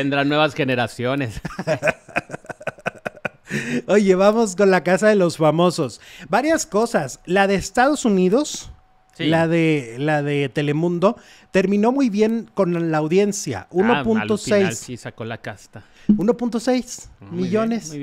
Vendrán nuevas generaciones. Oye, vamos con la casa de los famosos. Varias cosas. La de Estados Unidos, la, de, la de Telemundo, terminó muy bien con la audiencia. 1.6. Ah, sí, sacó la casta. 1.6 ah, millones.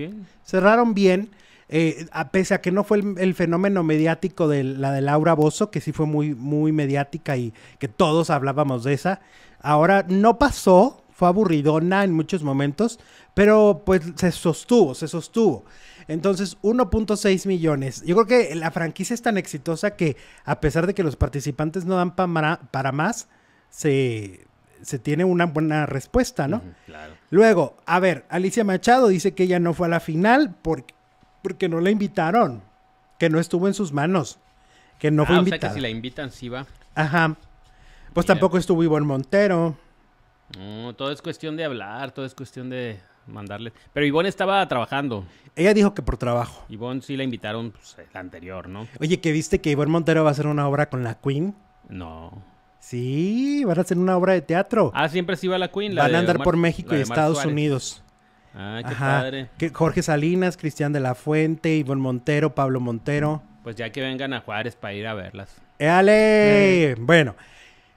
Cerraron bien. Eh, a pese a que no fue el, fenómeno mediático de la de Laura Bozo, que sí fue muy, muy mediática y que todos hablábamos de esa. Ahora no pasó, fue aburridona en muchos momentos, pero pues se sostuvo, se sostuvo. Entonces, 1.6 millones. Yo creo que la franquicia es tan exitosa que a pesar de que los participantes no dan para, más, se, se tiene una buena respuesta, ¿no? Luego, a ver, Alicia Machado dice que ella no fue a la final porque, porque no la invitaron, que no estuvo en sus manos, que no ah, fue Sea que si la invitan, sí va. Ajá. Pues tampoco estuvo Ivonne Montero. No, todo es cuestión de hablar, todo es cuestión de mandarle. Pero Ivonne estaba trabajando. Ella dijo que por trabajo. Ivonne sí la invitaron pues, eh, la anterior, ¿no? Oye, ¿qué viste que Ivonne Montero va a hacer una obra con la Queen? No. Sí, van a hacer una obra de teatro. Ah, siempre sí va la Queen. La van a andar por México y Estados Unidos. Ah, Jorge Salinas, Cristian de la Fuente, Ivonne Montero, Pablo Montero. Pues ya que vengan a Juárez para ir a verlas. ¡Éale! Bueno,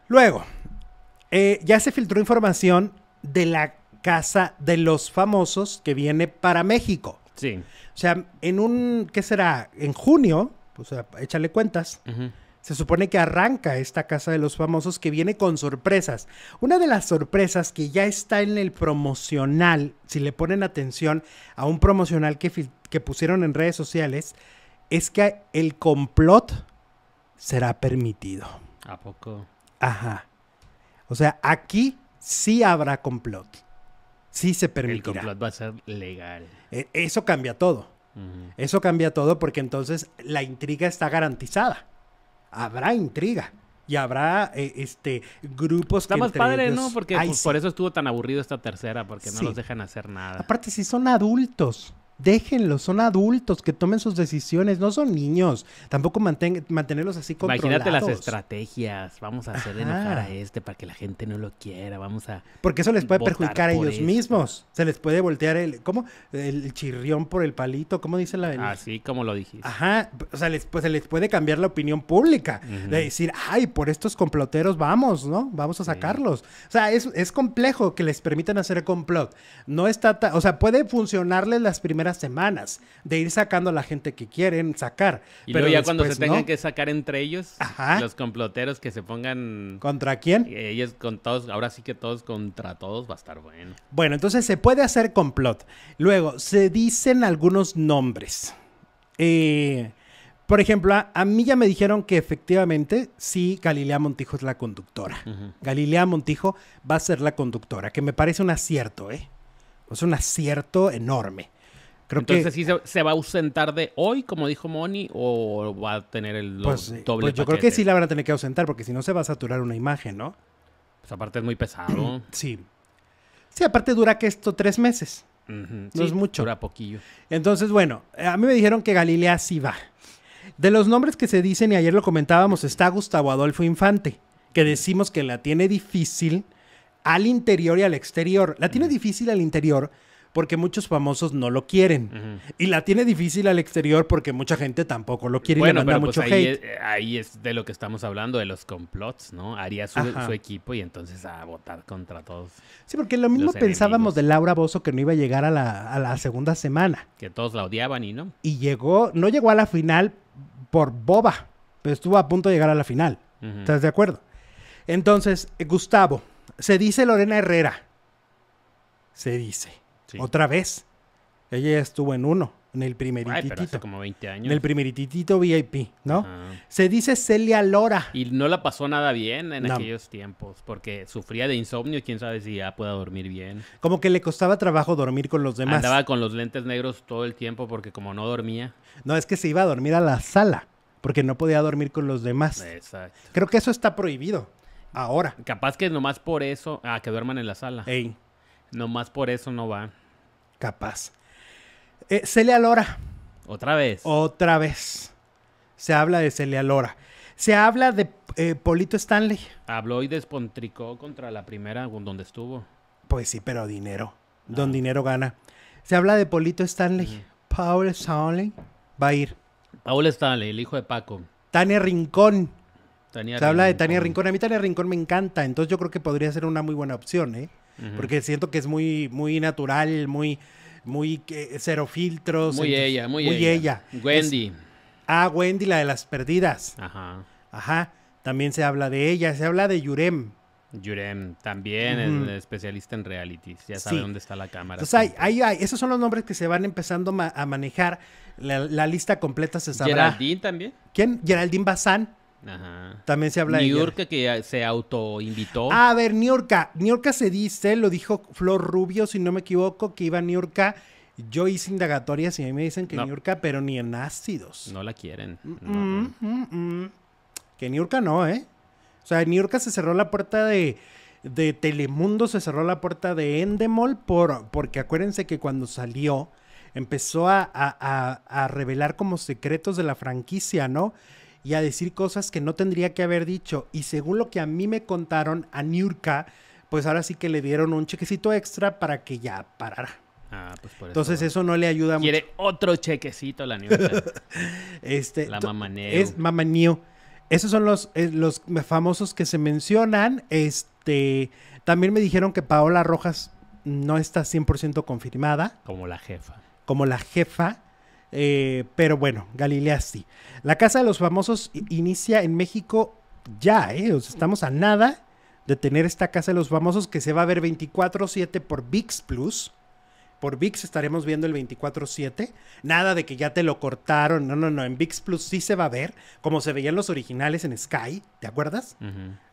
luego, eh, ya se filtró información de la Casa de los Famosos que viene para México. Sí. O sea, en un, ¿qué será? En junio, o sea, échale cuentas. Se supone que arranca esta Casa de los Famosos que viene con sorpresas. Una de las sorpresas que ya está en el promocional, si le ponen atención a un promocional que, que pusieron en redes sociales, es que el complot será permitido. ¿A poco? Ajá. O sea, aquí sí habrá complot. Sí se permitirá. El complot va a ser legal. E, eso cambia todo. Eso cambia todo porque entonces la intriga está garantizada. Habrá intriga y habrá eh, este grupos está más padre no porque por eso estuvo tan aburrido esta tercera porque no los dejan hacer nada aparte si son adultos Déjenlos, son adultos que tomen sus decisiones, no son niños. Tampoco manten, mantenerlos así controlados. Imagínate las estrategias. Vamos a hacer de enojar a este para que la gente no lo quiera. Vamos a. Porque eso les puede perjudicar a ellos mismos. Se les puede voltear el. ¿Cómo? El chirrión por el palito. ¿Cómo dice la. ah Así como lo dijiste. Ajá. O sea, pues, se les puede cambiar la opinión pública. De decir, ay, por estos comploteros vamos, ¿no? Vamos a sacarlos. O sea, es, es complejo que les permitan hacer el complot. No está. O sea, puede funcionarles las primeras semanas de ir sacando a la gente que quieren sacar. pero ya cuando se tengan que sacar entre ellos, los comploteros que se pongan... ¿Contra quién? Eh, ellos con todos, ahora sí que todos contra todos va a estar bueno. Bueno, entonces se puede hacer complot. Luego, se dicen algunos nombres. Eh, por ejemplo, a, mí ya me dijeron que efectivamente sí, Galilea Montijo es la conductora. Galilea Montijo va a ser la conductora, que me parece un acierto, ¿eh? Es un acierto enorme. Entonces, ¿sí se, va a ausentar de hoy, como dijo Moni, o va a tener el pues, doble pues Yo creo que sí la van a tener que ausentar, porque si no se va a saturar una imagen, ¿no? Pues aparte es muy pesado. sí. Sí, aparte dura que esto tres meses. No es mucho. Dura poquillo. Entonces, bueno, eh, a mí me dijeron que Galilea sí va. De los nombres que se dicen, y ayer lo comentábamos, está Gustavo Adolfo Infante, que decimos que la tiene difícil al interior y al exterior. La tiene difícil al interior porque muchos famosos no lo quieren. Y la tiene difícil al exterior porque mucha gente tampoco lo quiere y le manda pues, mucho ahí hate. Es, ahí es de lo que estamos hablando, de los complots, ¿no? Haría su, equipo y entonces a votar contra todos. Sí, porque lo mismo pensábamos de Laura Bozo que no iba a llegar a la, segunda semana. Que todos la odiaban y no. Y llegó, no llegó a la final por boba, pero estuvo a punto de llegar a la final. ¿Estás de acuerdo? Entonces, Gustavo, se dice Lorena Herrera. Se dice. Otra vez. Ella estuvo en uno, en el primerititito. como 20 años. En el primerititito VIP, ¿no? Se dice Celia Lora. Y no la pasó nada bien en aquellos tiempos, porque sufría de insomnio, quién sabe si ya pueda dormir bien. Como que le costaba trabajo dormir con los demás. Andaba con los lentes negros todo el tiempo porque como no dormía. No, es que se iba a dormir a la sala, porque no podía dormir con los demás. Exacto. Creo que eso está prohibido ahora. Capaz que nomás por eso, ah, que duerman en la sala. Ey. Nomás por eso no va capaz. Eh, Celia Lora. Otra vez. Otra vez. Se habla de Celia Lora. Se habla de eh, Polito Stanley. Habló y despontricó contra la primera donde estuvo. Pues sí, pero dinero. Ah. Don Dinero gana. Se habla de Polito Stanley. Paul Stanley va a ir. Paul Stanley, el hijo de Paco. Tania Rincón. Se habla de Tania Rincón. A mí Tania Rincón me encanta, entonces yo creo que podría ser una muy buena opción, ¿eh? porque siento que es muy, muy natural, muy, muy eh, cero filtros. Muy ella, muy, ella. Wendy. ah, Wendy, la de las perdidas. Ajá. Ajá. También se habla de ella, se habla de Yurem. Yurem, también es especialista en realities, ya sabe dónde está la cámara. Entonces, hay, hay, esos son los nombres que se van empezando a manejar. La, lista completa se sabrá. ¿Geraldine también? ¿Quién? Geraldine Bazán. También se habla de. Niurka que se autoinvitó. Ah, a ver, Niurka. Niurka se dice, lo dijo Flor Rubio, si no me equivoco, que iba Niurka. Yo hice indagatorias y a mí me dicen que Niurka, pero ni en ácidos. No la quieren. Mm, mm, mm, que Niurka no, ¿eh? O sea, Niurka se cerró la puerta de, de Telemundo, se cerró la puerta de Endemol, por, porque acuérdense que cuando salió empezó a revelar como secretos de la franquicia, ¿no? y a decir cosas que no tendría que haber dicho. Y según lo que a mí me contaron, a Niurka, pues ahora sí que le dieron un chequecito extra para que ya parara. Ah, pues por eso. Entonces eso no le ayuda Quiere otro chequecito la Niurka. este, la mamaneo. Es mamaneo. Esos son los, eh, los famosos que se mencionan. Este, también me dijeron que Paola Rojas no está 100% confirmada. Como la jefa. Como la jefa. Eh, pero bueno, Galilea sí. La Casa de los Famosos inicia en México ya, ¿eh? O sea, estamos a nada de tener esta Casa de los Famosos que se va a ver 24-7 por VIX Plus por VIX estaremos viendo el 24/7. Nada de que ya te lo cortaron. No, no, no. En VIX Plus sí se va a ver, como se veían los originales en Sky. ¿Te acuerdas?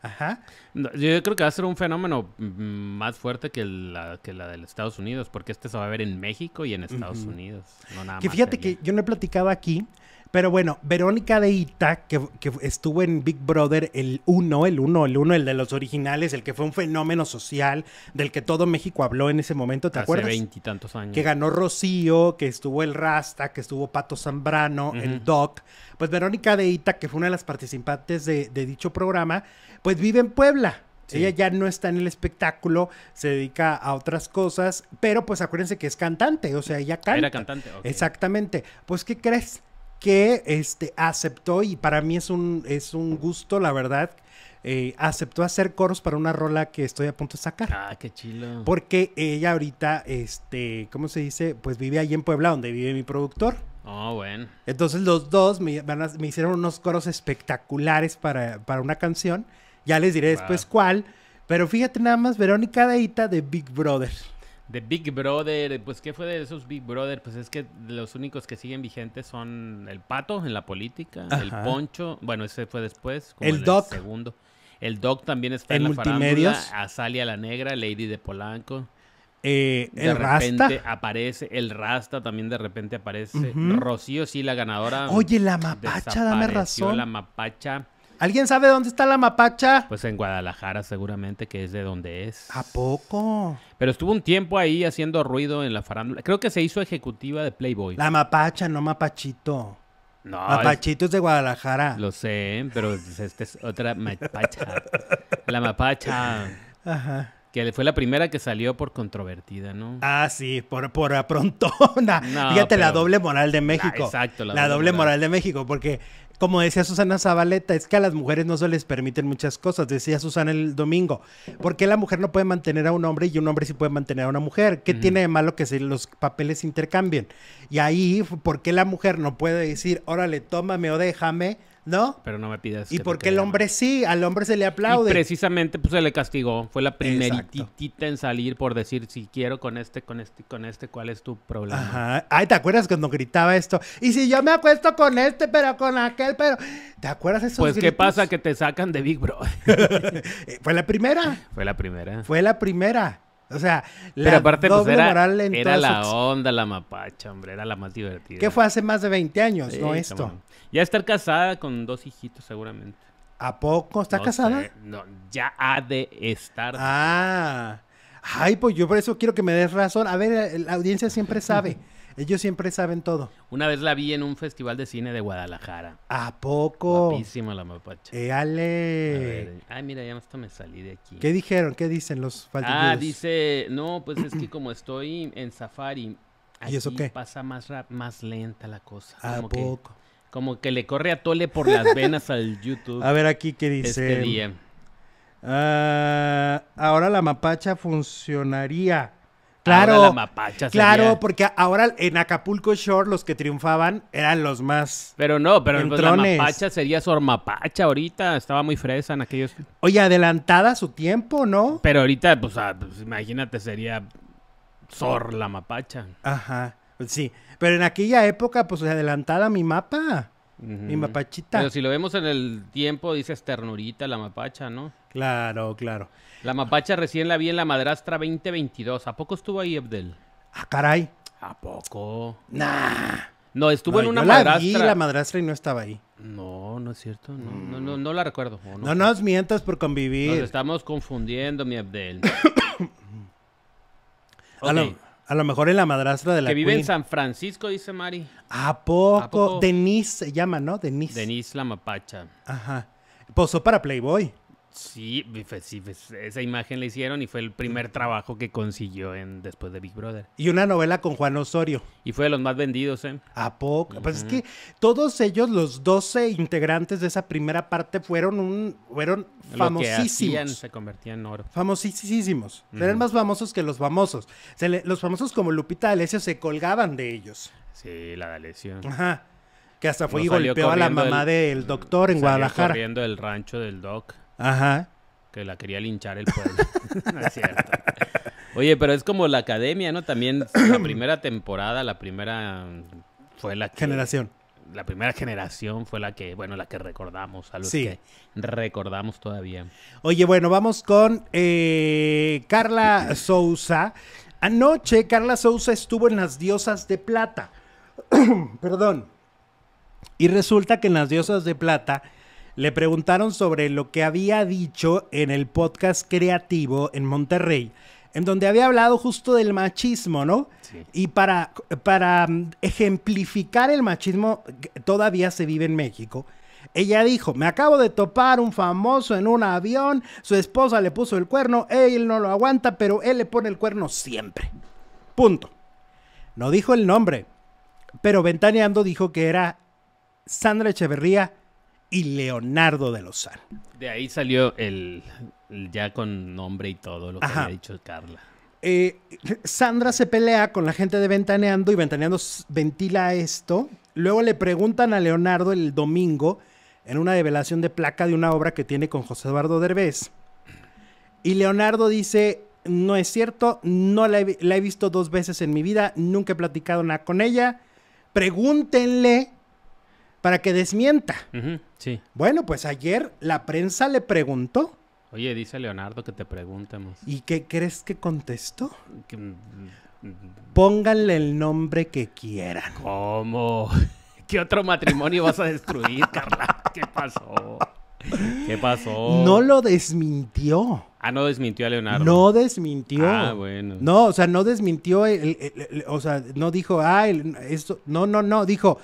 Ajá. yo creo que va a ser un fenómeno mm, más fuerte que la, que la de Estados Unidos, porque este se va a ver en México y en Estados Unidos. No nada que fíjate que yo no he platicado aquí, pero bueno, Verónica de Ita, que, estuvo en Big Brother el uno, el uno, el uno, el de los originales, el que fue un fenómeno social del que todo México habló en ese momento, ¿te acuerdas? Hace veintitantos años. Que ganó Rocío, que estuvo el Rasta, que estuvo Pato Zambrano, el Doc. Pues Verónica de Ita, que fue una de las participantes de, dicho programa, pues vive en Puebla. Ella ya no está en el espectáculo, se dedica a otras cosas, pero pues acuérdense que es cantante, o sea, ella canta. Era cantante, okay. Exactamente. Pues, ¿qué crees? que este, aceptó, y para mí es un, es un gusto, la verdad, eh, aceptó hacer coros para una rola que estoy a punto de sacar. Ah, qué chido Porque ella ahorita, este, ¿cómo se dice? Pues vive ahí en Puebla, donde vive mi productor. Ah, bueno. Entonces los dos me, me hicieron unos coros espectaculares para, para una canción. Ya les diré después cuál. Pero fíjate nada más, Verónica Deita de Big Brother. De Big Brother, pues ¿qué fue de esos Big Brother? Pues es que los únicos que siguen vigentes son el Pato en la política, el Poncho, bueno, ese fue después, el, Doc. El segundo. El Doc también está en, en la a Azalia la Negra, Lady de Polanco. Eh, de repente aparece, el Rasta también de repente aparece. Rocío, sí, la ganadora. Oye, la mapacha, dame razón. La mapacha ¿Alguien sabe dónde está la mapacha? Pues en Guadalajara seguramente, que es de donde es. ¿A poco? Pero estuvo un tiempo ahí haciendo ruido en la farándula. Creo que se hizo ejecutiva de Playboy. La mapacha, no mapachito. No. Mapachito es, de Guadalajara. Lo sé, pero pues, esta es otra mapacha. la mapacha. Ajá. Que fue la primera que salió por controvertida, ¿no? Ah, sí, por, por aprontona. Fíjate la doble moral de México. exacto, la, doble, moral. de México, porque como decía Susana Zabaleta, es que a las mujeres no se les permiten muchas cosas, decía Susana el domingo. ¿Por qué la mujer no puede mantener a un hombre y un hombre sí puede mantener a una mujer? ¿Qué tiene de malo que si los papeles intercambien? Y ahí, ¿por qué la mujer no puede decir, órale, tómame o déjame? ¿No? Pero no me pides. ¿Y por qué el hombre sí? Al hombre se le aplaude. precisamente pues se le castigó. Fue la primeritita en salir por decir si quiero con este, con este, con este, ¿cuál es tu problema? Ajá. Ay, ¿te acuerdas cuando gritaba esto? Y si yo me acuesto con este, pero con aquel, pero. ¿Te acuerdas eso? Pues qué pasa que te sacan de Big Bro. Fue la primera. Fue la primera. Fue la primera. O sea, la Pero pues, era, moral era la onda, la mapacha, hombre, era la más divertida. ¿Qué fue hace más de 20 años, no esto. Ya estar casada con dos hijitos seguramente. ¿A poco? ¿Está casada? no, ya ha de estar. Ah. Ay, pues yo por eso quiero que me des razón. A ver, la audiencia siempre sabe. Ellos siempre saben todo. Una vez la vi en un festival de cine de Guadalajara. ¿A poco? Guapísima la mapacha. ¡Éale! Eh, ay, mira, ya hasta me salí de aquí. ¿Qué dijeron? ¿Qué dicen los faltantes? Ah, dice... No, pues es que como estoy en safari... ¿Y eso qué? pasa más, más lenta la cosa. ¿A poco? Como que le corre a Tole por las venas al YouTube. A ver aquí qué dice. Este día. Ah, ahora la mapacha funcionaría. Claro, la mapacha claro, porque ahora en Acapulco Shore los que triunfaban eran los más. Pero no, pero pues la mapacha sería Sor Mapacha ahorita, estaba muy fresa en aquellos. Oye, adelantada su tiempo, ¿no? Pero ahorita, pues, ah, pues imagínate, sería Sor la mapacha. Ajá. Pues sí, pero en aquella época, pues adelantada mi mapa, mi mapachita. Pero si lo vemos en el tiempo, dices ternurita la mapacha, ¿no? Claro, claro. La mapacha recién la vi en la madrastra 2022. ¿A poco estuvo ahí, Abdel? Ah, caray. ¿A poco? Nah. No, estuvo en una madrastra. La la madrastra y no estaba ahí. No, no es cierto. No, no, no, mm. la recuerdo. No, nos mientas por convivir. Nos estamos confundiendo, mi Abdel. Aló. A lo mejor en la madrastra de la Que vive en San Francisco, dice Mari. ¿A poco? ¿A poco? Denise se llama, ¿no? Denise. Denise la Mapacha. Ajá. Posó para Playboy. Sí, pues, esa imagen la hicieron y fue el primer trabajo que consiguió en, después de Big Brother. Y una novela con Juan Osorio. Y fue de los más vendidos, ¿eh? ¿A poco? Pues es que todos ellos, los 12 integrantes de esa primera parte, fueron un fueron famosísimos. se convertían en oro. Famosísimos. Eran más famosos que los famosos. los famosos como Lupita D'Alessio se colgaban de ellos. Sí, la D'Alessio. Ajá. Que hasta fue y golpeó a la mamá del doctor en Guadalajara. corriendo el rancho del doc. Ajá. Que la quería linchar el pueblo. no es cierto. Oye, pero es como la academia, ¿no? También la primera temporada, la primera mm, fue la generación. La primera generación fue la que, bueno, la que recordamos, a los sí. que recordamos todavía. Oye, bueno, vamos con eh, Carla Souza Anoche Carla Souza estuvo en Las Diosas de Plata. Perdón. Y resulta que en Las Diosas de Plata le preguntaron sobre lo que había dicho en el podcast creativo en Monterrey, en donde había hablado justo del machismo, ¿no? Y para, para mm, ejemplificar el machismo que todavía se vive en México, ella dijo, me acabo de topar un famoso en un avión, su esposa le puso el cuerno, él no lo aguanta, pero él le pone el cuerno siempre. Punto. No dijo el nombre, pero Ventaneando dijo que era Sandra Echeverría y Leonardo de Lozano De ahí salió el, ya con nombre y todo lo que ha había dicho Carla. Eh, Sandra se pelea con la gente de Ventaneando y Ventaneando ventila esto. Luego le preguntan a Leonardo el domingo en una develación de placa de una obra que tiene con José Eduardo Derbez. Y Leonardo dice, no es cierto, no la he, la he visto dos veces en mi vida, nunca he platicado nada con ella. Pregúntenle para que desmienta. sí. Bueno, pues ayer la prensa le preguntó. Oye, dice Leonardo que te preguntemos ¿Y qué crees que contestó? Mm, Pónganle el nombre que quieran. ¿Cómo? ¿Qué otro matrimonio vas a destruir, Carla? ¿Qué pasó? ¿Qué pasó? No lo desmintió. Ah, no desmintió a Leonardo. No desmintió. Ah, bueno. No, o sea, no desmintió, o sea, no dijo, ah, esto, no, no, no, dijo,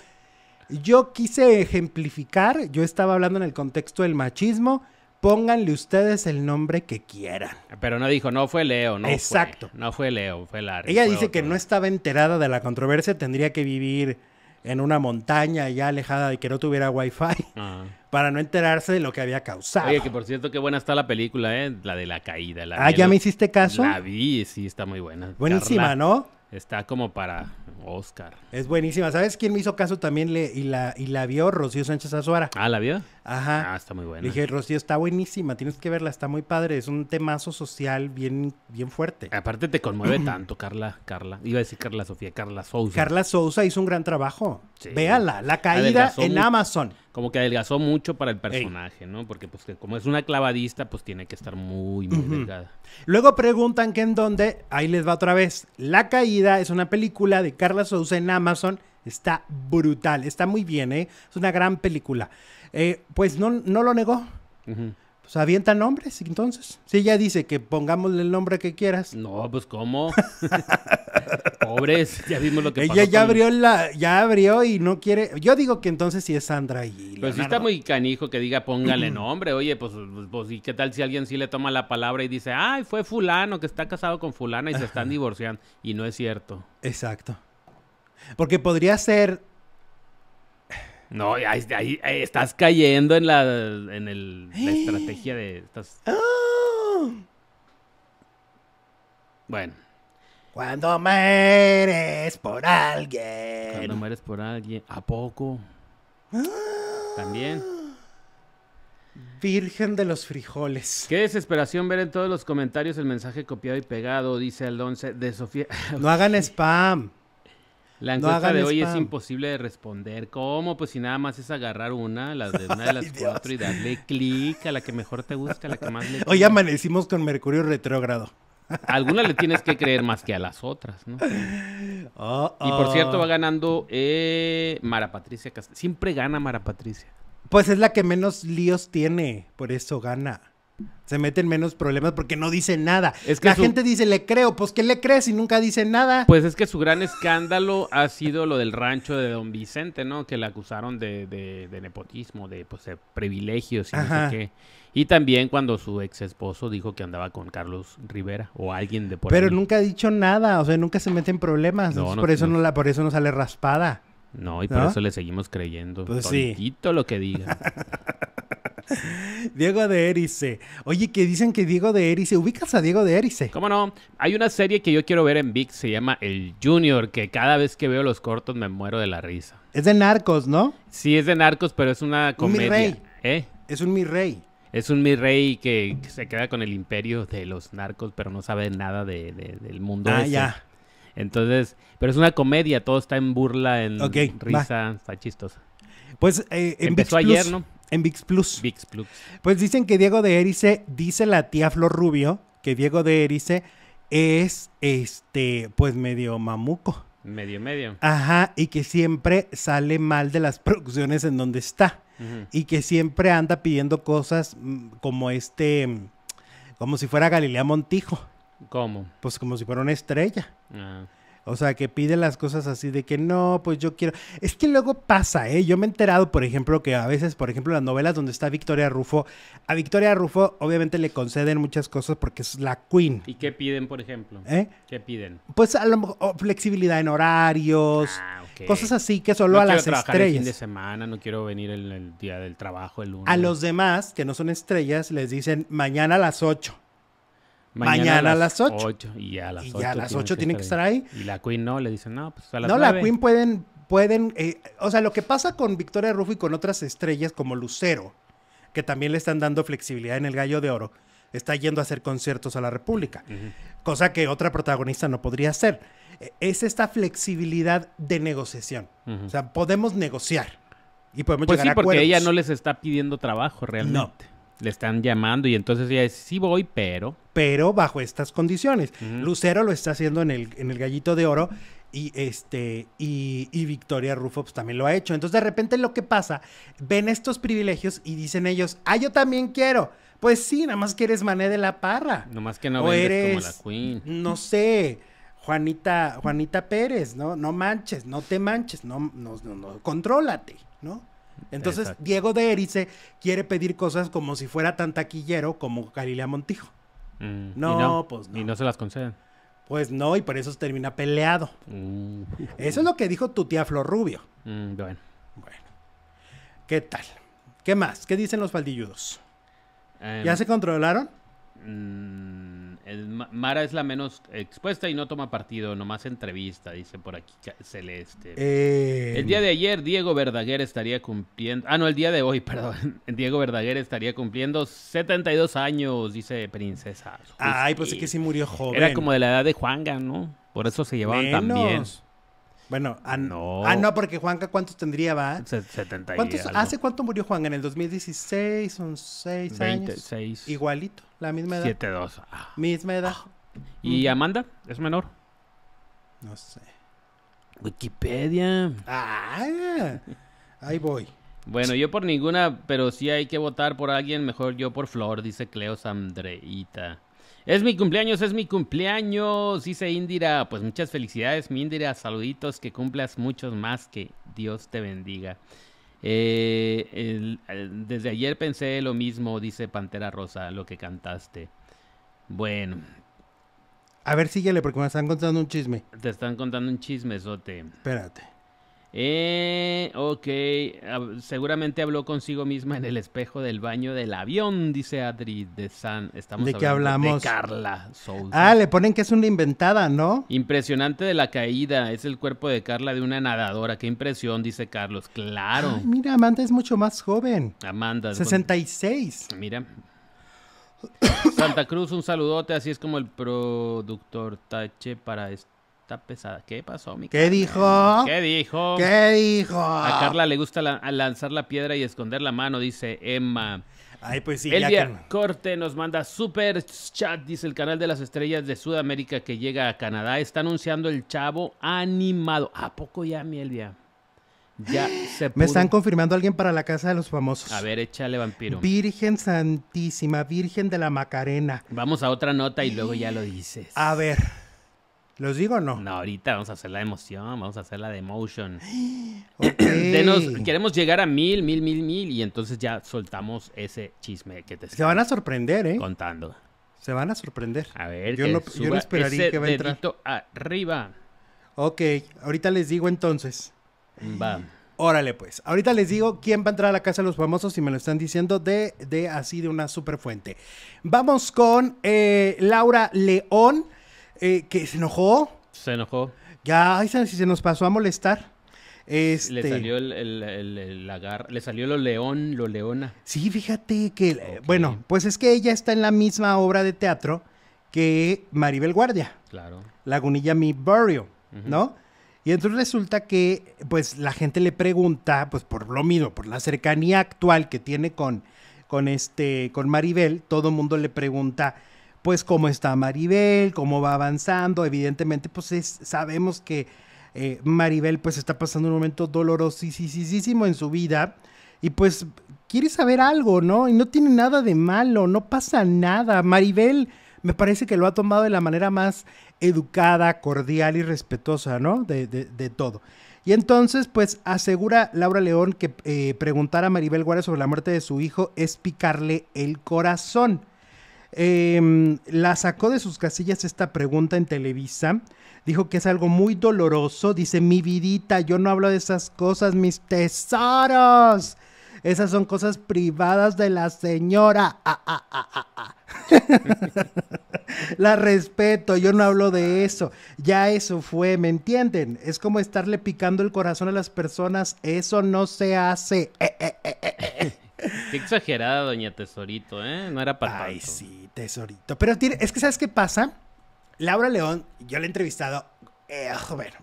yo quise ejemplificar, yo estaba hablando en el contexto del machismo, pónganle ustedes el nombre que quieran. Pero no dijo, no fue Leo, no Exacto. no fue Leo, fue Larry. Ella dice que no estaba enterada de la controversia, tendría que vivir en una montaña ya alejada de que no tuviera wifi para no enterarse de lo que había causado. Oye, que por cierto, qué buena está la película, ¿eh? La de la caída. La ah, ¿ya me hiciste caso? La vi, sí, está muy buena. Buenísima, ¿no? Está como para Oscar. Es buenísima. ¿Sabes quién me hizo caso también le, y, la, y la vio? Rocío Sánchez Azuara. Ah, ¿la vio? Ajá. Ah, está muy buena. dije, Rocío, está buenísima, tienes que verla, está muy padre. Es un temazo social bien, bien fuerte. Aparte te conmueve tanto, Carla, Carla. Iba a decir Carla Sofía, Carla Sousa. Carla Sousa hizo un gran trabajo. Sí. Véala, La Caída en Amazon como que adelgazó mucho para el personaje, ¿no? Porque pues como es una clavadista, pues tiene que estar muy, muy delgada. Luego preguntan que en dónde, ahí les va otra vez, La Caída es una película de Carla Sousa en Amazon, está brutal, está muy bien, ¿eh? Es una gran película. Eh, pues no, no lo negó. Ajá. Pues avienta nombres, entonces. Si ella dice que pongámosle el nombre que quieras. No, pues ¿cómo? Pobres, ya vimos lo que pasó Ella ya abrió la, ya abrió y no quiere. Yo digo que entonces sí es Sandra y Pero sí está muy canijo que diga póngale nombre. Oye, pues, pues, pues, ¿y qué tal si alguien sí le toma la palabra y dice, ay, fue fulano que está casado con fulana y se están divorciando? Y no es cierto. Exacto. Porque podría ser no, ahí, estás cayendo en la, en la ¡Eh! estrategia de... Estás... ¡Ah! Bueno. Cuando mueres por alguien. Cuando mueres por alguien. ¿A poco? ¡Ah! También. Virgen de los frijoles. Qué desesperación ver en todos los comentarios el mensaje copiado y pegado, dice Alonso de Sofía. No hagan spam. La encuesta de hoy es imposible de responder. ¿Cómo? Pues si nada más es agarrar una, la de una de las cuatro y darle clic a la que mejor te gusta, a la que más le Hoy amanecimos con Mercurio retrógrado. Alguna le tienes que creer más que a las otras, ¿no? Y por cierto, va ganando eh, Mara Patricia Siempre gana Mara Patricia. Pues es la que menos líos tiene, por eso gana se meten menos problemas porque no dice nada. Es que la gente dice, le creo, pues ¿qué le crees si nunca dice nada? Pues es que su gran escándalo ha sido lo del rancho de don Vicente, ¿no? Que le acusaron de, nepotismo, pues, de, privilegios y sé qué. Y también cuando su ex esposo dijo que andaba con Carlos Rivera o alguien de por Pero nunca ha dicho nada, o sea, nunca se mete en problemas. por, eso no, la, por eso no sale raspada. No, y por eso le seguimos creyendo. Pues lo que diga. Diego de Erice. Oye, que dicen que Diego de Erice. ¿Ubicas a Diego de Erice? ¿Cómo no? Hay una serie que yo quiero ver en VIX, se llama El Junior, que cada vez que veo los cortos me muero de la risa. Es de narcos, ¿no? Sí, es de narcos, pero es una comedia. ¿Eh? Es un mi rey. Es un mi rey que se queda con el imperio de los narcos, pero no sabe nada del mundo. Ah, ya. Entonces, pero es una comedia, todo está en burla, en risa, está chistosa. Pues eh, Empezó ayer, ¿no? En VIX Plus. VIX Plus. Pues dicen que Diego de Erice, dice la tía Flor Rubio, que Diego de Erice es, este, pues medio mamuco. Medio, medio. Ajá, y que siempre sale mal de las producciones en donde está. Y que siempre anda pidiendo cosas mm, como este, como si fuera Galilea Montijo. ¿Cómo? Pues como si fuera una estrella. Ajá. Ah. O sea, que pide las cosas así de que no, pues yo quiero. Es que luego pasa, ¿eh? Yo me he enterado, por ejemplo, que a veces, por ejemplo, las novelas donde está Victoria Rufo, a Victoria Rufo obviamente le conceden muchas cosas porque es la queen. ¿Y qué piden, por ejemplo? ¿Eh? ¿Qué piden? Pues a lo mejor oh, flexibilidad en horarios, ah, cosas así que solo a las estrellas. El fin de semana, no quiero venir el, el día del trabajo, el lunes. A los demás que no son estrellas les dicen mañana a las 8 Mañana, a las 8. Y a las 8. tienen que estar ahí. Y la Queen no, le dicen, no, pues a las No, la Queen pueden, pueden, eh, o sea, lo que pasa con Victoria Rufo y con otras estrellas como Lucero, que también le están dando flexibilidad en el Gallo de Oro, está yendo a hacer conciertos a la República, cosa que otra protagonista no podría hacer. E, es esta flexibilidad de negociación. O sea, podemos negociar y podemos pues sí, porque ella no les está pidiendo trabajo realmente. No le están llamando y entonces ella dice, sí voy, pero... Pero bajo estas condiciones. Lucero lo está haciendo en el, en el gallito de oro y este y, Victoria Rufo pues, también lo ha hecho. Entonces de repente lo que pasa, ven estos privilegios y dicen ellos, ah, yo también quiero. Pues sí, nada más que eres Mané de la Parra. Nomás que no o eres, como la Queen. No sé. Juanita, Juanita Pérez, ¿no? No manches, no te manches, no, no, no, no contrólate, ¿no? Entonces, Diego de Erice quiere pedir cosas como si fuera tan taquillero como Galilea Montijo. Mm. No, pues no. Y no se las conceden. Pues no, y por eso termina peleado. Uh. Eso es lo que dijo tu tía Flor Rubio. Mm, bueno. Bueno. ¿Qué tal? ¿Qué más? ¿Qué dicen los faldilludos? Em. ¿Ya se controlaron? Mm. Mara es la menos expuesta y no toma partido, nomás entrevista, dice por aquí Celeste. Eh. El día de ayer Diego Verdaguer estaría cumpliendo... Ah, no, el día de hoy, perdón. Diego Verdaguer estaría cumpliendo 72 años, dice Princesa. Ay, pues es que sí murió joven. Era como de la edad de Juanga, ¿no? Por eso se llevaban tan bien. Bueno, ah, no. Ah, no, porque Juanca, ¿cuántos tendría, va? 70 y ¿Hace cuánto murió Juan? ¿En el 2016? ¿Son 6 años? Igualito, la misma edad. 7-2. Ah. Misma edad. Ah. ¿Y mm. Amanda? ¿Es menor? No sé. Wikipedia. Ah, ahí voy. Bueno, yo por ninguna, pero si hay que votar por alguien, mejor yo por Flor, dice Cleo Sandreita. Es mi cumpleaños, es mi cumpleaños, dice Indira. Pues muchas felicidades, mi Indira. Saluditos, que cumplas muchos más, que Dios te bendiga. Eh, desde ayer pensé lo mismo, dice Pantera Rosa, lo que cantaste. Bueno. A ver, síguele, porque me están contando un chisme. Te están contando un chisme, Sote Espérate. Eh, ok, seguramente habló consigo misma en el espejo del baño del avión, dice Adri de San. Estamos ¿De qué hablamos? De Carla Ah, le ponen que es una inventada, ¿no? Impresionante de la caída, es el cuerpo de Carla de una nadadora. Qué impresión, dice Carlos. Claro. Ah, mira, Amanda es mucho más joven. Amanda. 66. Mira. Santa Cruz, un saludote, así es como el productor Tache para esto está pesada. ¿Qué pasó, mi ¿Qué dijo? ¿Qué dijo? ¿Qué dijo? A Carla le gusta lanzar la piedra y esconder la mano, dice Emma. Ay, pues sí, ya que... Corte nos manda super chat, dice el canal de las estrellas de Sudamérica que llega a Canadá. Está anunciando el chavo animado. ¿A poco ya, mi Elvia? Ya se Me están confirmando alguien para la casa de los famosos. A ver, échale vampiro. Virgen Santísima, Virgen de la Macarena. Vamos a otra nota y luego ya lo dices. A ver. ¿Los digo o no? No, ahorita vamos a hacer la emoción, vamos a hacer la de motion. queremos llegar a mil, mil, mil, mil y entonces ya soltamos ese chisme que te Se van a sorprender, ¿eh? Contando. Se van a sorprender. A ver, yo, no, esperaría que va a entrar. arriba. Ok, ahorita les digo entonces. Va. Órale, pues. Ahorita les digo quién va a entrar a la casa de los famosos y me lo están diciendo de, así de una super fuente. Vamos con eh, Laura León. Eh, que se enojó. Se enojó. Ya, ay, si se nos pasó a molestar. Le este salió el, el, le salió lo león, lo leona. Sí, fíjate que, bueno, pues es que ella está en la misma obra de teatro que Maribel Guardia. Claro. Lagunilla Mi Barrio, ¿no? Y entonces resulta que, pues, la gente le pregunta, pues, por lo mismo, por la cercanía actual que tiene con, con este, con Maribel, todo el mundo le pregunta, pues cómo está Maribel, cómo va avanzando. Evidentemente, pues sabemos que eh, Maribel pues está pasando un momento dolorosísimo en su vida y pues quiere saber algo, ¿no? Y no tiene nada de malo, no pasa nada. Maribel me parece que lo ha tomado de la manera más educada, cordial y respetuosa, ¿no? De, todo. Y entonces, pues asegura Laura León que eh, preguntar a Maribel Guerra sobre la muerte de su hijo es picarle el corazón. Em, la sacó de sus casillas esta pregunta en Televisa. Dijo que es algo muy doloroso. Dice, mi vidita, yo no hablo de esas cosas, mis tesoros. Esas son cosas privadas de la señora. Ah, ah, ah, la respeto, yo no hablo de eso. Ya eso fue, ¿me entienden? Es como estarle picando el corazón a las personas. Eso no se hace. exagerada, doña Tesorito, ¿eh? No era para tanto tesorito. Pero es que, ¿sabes qué pasa? Laura León, yo la he entrevistado, eh, joder,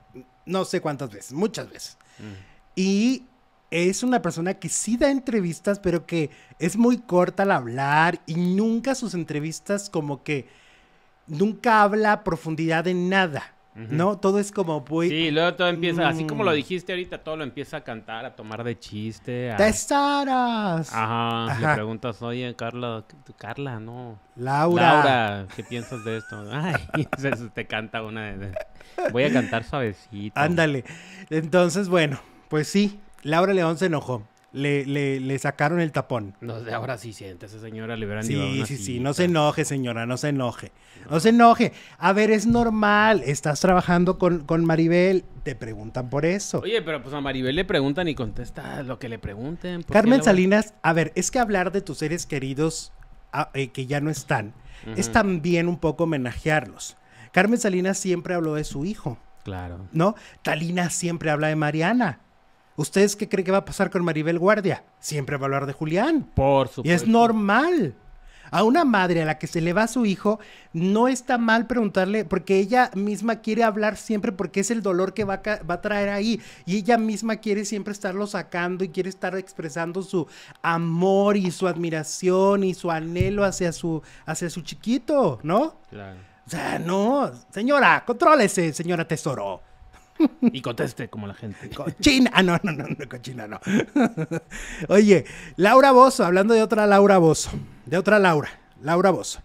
no sé cuántas veces, muchas veces. Mm. Y es una persona que sí da entrevistas, pero que es muy corta al hablar y nunca sus entrevistas como que nunca habla a profundidad en nada. ¿No? Todo es como muy... Sí, luego todo empieza, así como lo mm. dijiste ahorita, todo lo empieza a cantar, a tomar de chiste. A... ¡Te estarás! Ajá, Ajá, preguntas, oye, Carla, Carla, no. Laura. ¿qué piensas de esto? Ay, se, te canta una de... Voy a cantar suavecito. Ándale. Entonces, bueno, pues sí, Laura León se enojó le, sacaron el tapón. ahora sí siente señora, le Sí, sí, sí, no se enoje, señora, no se enoje. No. se enoje. A ver, es normal, estás trabajando con, con Maribel, te preguntan por eso. Oye, pero pues a Maribel le preguntan y contesta lo que le pregunten. Carmen Salinas, a ver, es que hablar de tus seres queridos ah, eh, que ya no están, es también un poco homenajearlos. Carmen Salinas siempre habló de su hijo. Claro. ¿No? Talina siempre habla de Mariana. ¿Ustedes qué creen que va a pasar con Maribel Guardia? Siempre va a hablar de Julián. Por supuesto. Y es normal. A una madre a la que se le va su hijo, no está mal preguntarle, porque ella misma quiere hablar siempre porque es el dolor que va a, traer ahí. Y ella misma quiere siempre estarlo sacando y quiere estar expresando su amor y su admiración y su anhelo hacia su, hacia su chiquito, ¿no? Claro. O sea, no, señora, contrólese, señora tesoro. Y conteste como la gente. Cochina. Ah, no, no, no, no, cochina, no. Oye, Laura Bozo, hablando de otra Laura Bozo. De otra Laura. Laura Bozo.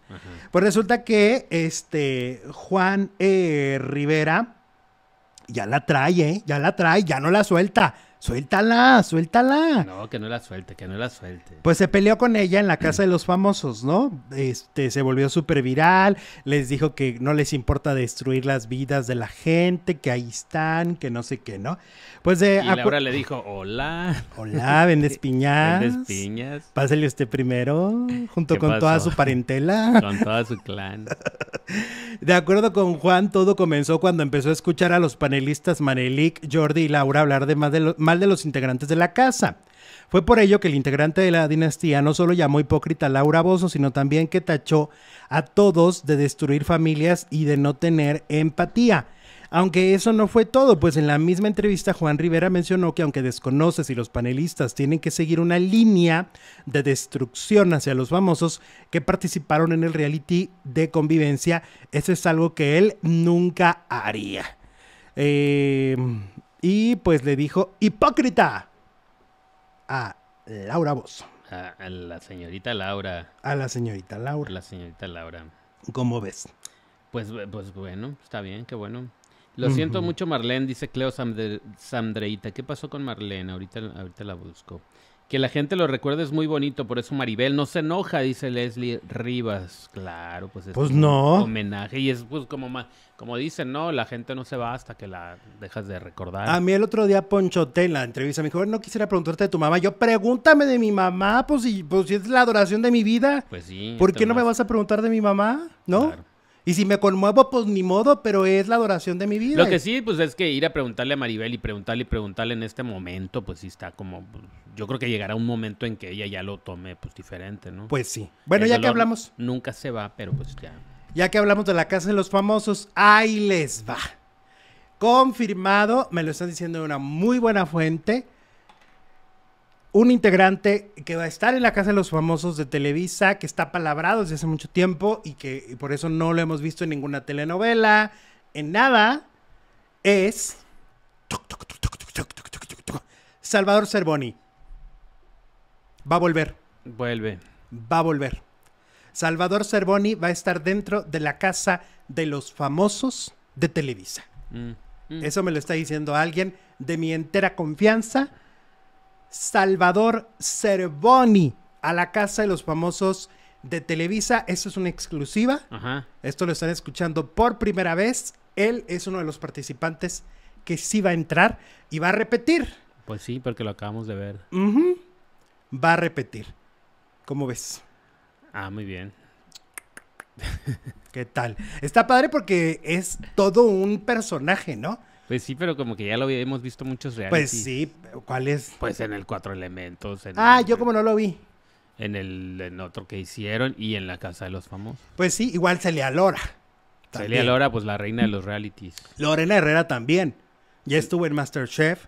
Pues resulta que este Juan eh, Rivera ya la trae, eh, ya la trae, ya no la suelta. Suéltala, suéltala. No, que no la suelte, que no la suelte. Pues se peleó con ella en la casa de los famosos, ¿no? Este se volvió súper viral, les dijo que no les importa destruir las vidas de la gente, que ahí están, que no sé qué, ¿no? Pues de. Y Laura le dijo: Hola. Hola, vendes piñas. vendes piñas. Pásale usted primero, junto con toda su parentela. con toda su clan. de acuerdo con Juan, todo comenzó cuando empezó a escuchar a los panelistas Manelik, Jordi y Laura hablar de más de los mal de los integrantes de la casa. Fue por ello que el integrante de la dinastía no solo llamó hipócrita a Laura Bozo, sino también que tachó a todos de destruir familias y de no tener empatía. Aunque eso no fue todo, pues en la misma entrevista Juan Rivera mencionó que aunque desconoce si los panelistas tienen que seguir una línea de destrucción hacia los famosos que participaron en el reality de convivencia, eso es algo que él nunca haría. Eh, y pues le dijo hipócrita a Laura Vos. A, la señorita Laura. A la señorita Laura. la señorita Laura. ¿Cómo ves? Pues, pues bueno, está bien, qué bueno. Lo siento mucho, Marlene, dice Cleo Sandreita. ¿Qué pasó con Marlene? Ahorita, ahorita la busco. Que la gente lo recuerde es muy bonito, por eso Maribel no se enoja, dice Leslie Rivas. Claro, pues es pues un no. homenaje. Y es pues como más, como dicen, ¿no? La gente no se va hasta que la dejas de recordar. A mí el otro día Ponchote en la entrevista me dijo, no quisiera preguntarte de tu mamá. Yo, pregúntame de mi mamá, pues si, pues, si es la adoración de mi vida. Pues sí. ¿Por qué no me vas a preguntar de mi mamá? ¿No? Y si me conmuevo, pues ni modo, pero es la adoración de mi vida. Lo que sí, pues es que ir a preguntarle a Maribel y preguntarle y preguntarle en este momento, pues sí está como. yo creo que llegará un momento en que ella ya lo tome, pues diferente, ¿no? Pues sí. Bueno, ya que hablamos. Nunca se va, pero pues ya. Ya que hablamos de la casa de los famosos, ahí les va. Confirmado, me lo están diciendo de una muy buena fuente un integrante que va a estar en la Casa de los Famosos de Televisa, que está palabrado desde hace mucho tiempo y que por eso no lo hemos visto en ninguna telenovela, en nada, es Salvador Cervoni. Va a volver. Vuelve. Va a volver. Salvador Cervoni va a estar dentro de la Casa de los Famosos de Televisa. Mm. Eso me lo está diciendo alguien de mi entera confianza Salvador Cervoni a la Casa de los Famosos de Televisa. Esto es una exclusiva. Ajá. Esto lo están escuchando por primera vez. Él es uno de los participantes que sí va a entrar y va a repetir. Pues sí, porque lo acabamos de ver. Va a repetir. ¿Cómo ves? Ah, muy bien. ¿Qué tal? Está padre porque es todo un personaje, ¿no? Pues sí, pero como que ya lo habíamos visto muchos reality. Pues sí, ¿cuál es? Pues en el Cuatro Elementos. ah, yo como no lo vi. En el otro que hicieron y en la Casa de los Famosos. Pues sí, igual Celia Lora. Se Celia Lora, pues la reina de los realities. Lorena Herrera también. Ya estuvo en Masterchef.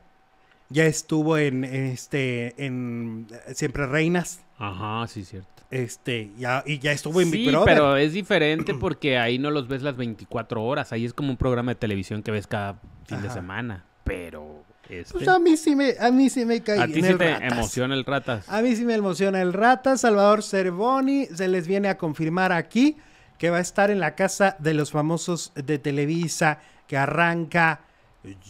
Ya estuvo en este en Siempre Reinas. Ajá, sí, cierto. Este, ya, y ya estuvo en mi pero es diferente porque ahí no los ves las 24 horas. Ahí es como un programa de televisión que ves cada fin de semana. Pero este Pues a mí sí me, a mí sí me A ti sí te emociona el ratas. A mí sí me emociona el ratas. Salvador Cervoni se les viene a confirmar aquí que va a estar en la casa de los famosos de Televisa que arranca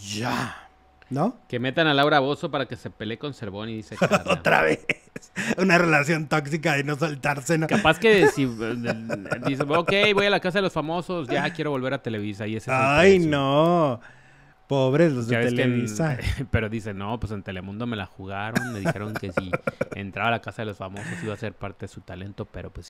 ya. ¿No? Que metan a Laura Bozo para que se pelee con Cervón y dice. Otra vez. Una relación tóxica de no soltarse, ¿no? Capaz que si eh, Dice, ok, voy a la casa de los famosos, ya quiero volver a Televisa. Y ese Ay, no. Pobres los de Televisa. pero dice, no, pues en Telemundo me la jugaron, me dijeron que si entraba a la casa de los famosos iba a ser parte de su talento, pero pues